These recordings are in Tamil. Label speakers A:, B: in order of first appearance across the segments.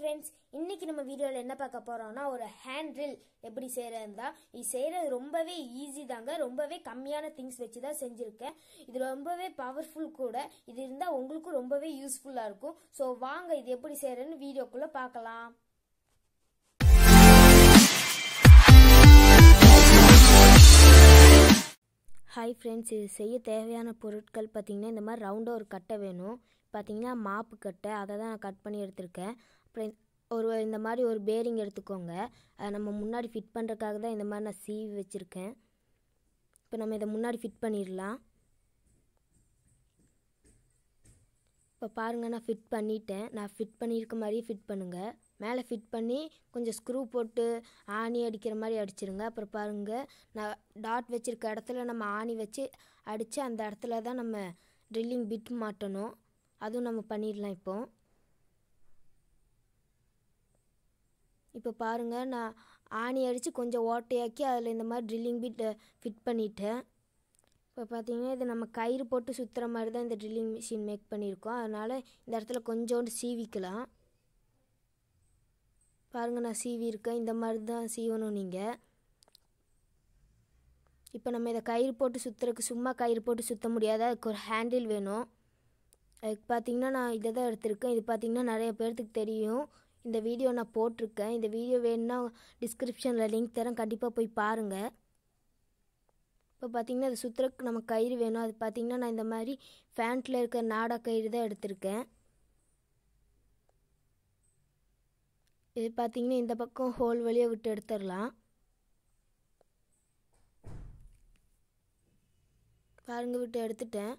A: ஃப்ரெண்ட்ஸ் இன்றைக்கி நம்ம வீடியோவில் என்ன பார்க்க போகிறோம்னா ஒரு ட்ரில் எப்படி செய்கிறதுன்னு தான் இது செய்கிறது ரொம்பவே ஈஸி தாங்க ரொம்பவே கம்மியான திங்ஸ் வச்சு தான் செஞ்சுருக்கேன் இது ரொம்பவே பவர்ஃபுல் கூட இது இருந்தால் உங்களுக்கும் ரொம்பவே யூஸ்ஃபுல்லாக இருக்கும் ஸோ வாங்க இது எப்படி செய்கிறேன்னு வீடியோக்குள்ளே பார்க்கலாம் ஹாய் ஃப்ரெண்ட்ஸ் இது செய்ய தேவையான பொருட்கள் பார்த்திங்கன்னா இந்த மாதிரி ரவுண்டாக ஒரு கட்டை வேணும் பார்த்திங்கன்னா மாப்பு கட்டை அதை தான் நான் கட் பண்ணி எடுத்திருக்கேன் அப்புறம் ஒரு இந்த மாதிரி ஒரு பேரிங் எடுத்துக்கோங்க அதை நம்ம முன்னாடி ஃபிட் பண்ணுறதுக்காக தான் இந்த மாதிரி நான் சீவி வச்சுருக்கேன் இப்போ நம்ம இதை முன்னாடி ஃபிட் பண்ணிடலாம் இப்போ பாருங்கள் நான் ஃபிட் பண்ணிட்டேன் நான் ஃபிட் பண்ணியிருக்க மாதிரியே ஃபிட் பண்ணுங்கள் மேலே ஃபிட் பண்ணி கொஞ்சம் ஸ்க்ரூ போட்டு ஆணி அடிக்கிற மாதிரி அடிச்சிருங்க அப்புறம் பாருங்கள் நான் டாட் வச்சுருக்க இடத்துல நம்ம ஆணி வச்சு அடித்து அந்த இடத்துல தான் நம்ம ட்ரில்லிங் பிட் மாட்டணும் அதுவும் நம்ம பண்ணிடலாம் இப்போது இப்போ பாருங்கள் நான் ஆணி அடித்து கொஞ்சம் ஓட்டையாக்கி அதில் இந்த மாதிரி ட்ரில்லிங் பீட் ஃபிட் பண்ணிவிட்டேன் இப்போ பார்த்தீங்கன்னா இது நம்ம கயிறு போட்டு சுற்றுற மாதிரி தான் இந்த ட்ரில்லிங் மிஷின் மேக் பண்ணியிருக்கோம் அதனால் இந்த இடத்துல கொஞ்சோண்டு சீவிக்கலாம் பாருங்கள் நான் சீவி இருக்கேன் இந்த மாதிரி தான் சீவணும் நீங்கள் இப்போ நம்ம இதை கயிறு போட்டு சுற்றுறதுக்கு சும்மா கயிறு போட்டு சுற்ற முடியாது அதுக்கு ஒரு ஹேண்டில் வேணும் அதுக்கு பார்த்திங்கன்னா நான் இதை தான் எடுத்திருக்கேன் இது பார்த்திங்கன்னா நிறைய பேர்த்துக்கு தெரியும் இந்த வீடியோ நான் போட்டிருக்கேன் இந்த வீடியோ வேணும்னா டிஸ்கிரிப்ஷனில் லிங்க் தரேன் கண்டிப்பாக போய் பாருங்கள் இப்போ பார்த்திங்கன்னா அது சுற்றுறக்கு நம்ம கயிறு வேணும் அது பார்த்திங்கன்னா நான் இந்த மாதிரி ஃபேண்ட்டில் இருக்கிற நாடா கயிறு தான் எடுத்திருக்கேன் இது பார்த்திங்கன்னா இந்த பக்கம் ஹோல் வழியாக விட்டு எடுத்துடலாம் பாருங்கள் விட்டு எடுத்துட்டேன்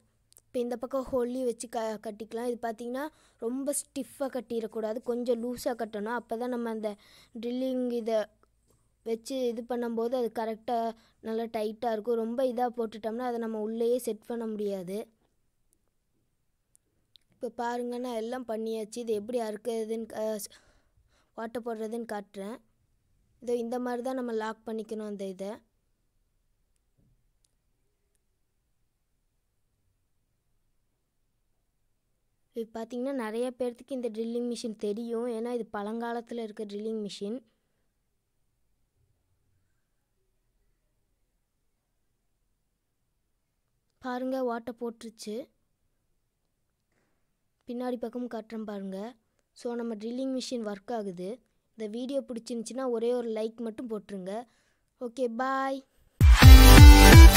A: இப்போ இந்த பக்கம் ஹோல்லி வச்சு க கட்டிக்கலாம் இது பார்த்திங்கன்னா ரொம்ப ஸ்டிஃபாக கட்டிடக்கூடாது கொஞ்சம் லூஸாக கட்டணும் அப்போ தான் நம்ம அந்த ட்ரில்லிங் இதை வச்சு இது பண்ணும்போது அது கரெக்டாக நல்லா டைட்டாக இருக்கும் ரொம்ப இதாக போட்டுட்டோம்னா அதை நம்ம உள்ளேயே செட் பண்ண முடியாது இப்போ பாருங்க நான் எல்லாம் பண்ணியாச்சு இது எப்படி அறுக்கிறதுன்னு வாட்டை போடுறதுன்னு காட்டுறேன் இதோ இந்த மாதிரி தான் நம்ம லாக் பண்ணிக்கணும் அந்த இதை இது பார்த்திங்கன்னா நிறைய பேர்த்துக்கு இந்த ட்ரில்லிங் மிஷின் தெரியும் ஏன்னா இது பழங்காலத்தில் இருக்க ட்ரில்லிங் மிஷின் பாருங்கள் வாட்டை போட்டுருச்சு பின்னாடி பக்கம் காட்டுறோம் பாருங்கள் ஸோ நம்ம ட்ரில்லிங் மிஷின் ஒர்க் ஆகுது இந்த வீடியோ பிடிச்சிருந்துச்சின்னா ஒரே ஒரு லைக் மட்டும் போட்டுருங்க ஓகே பாய்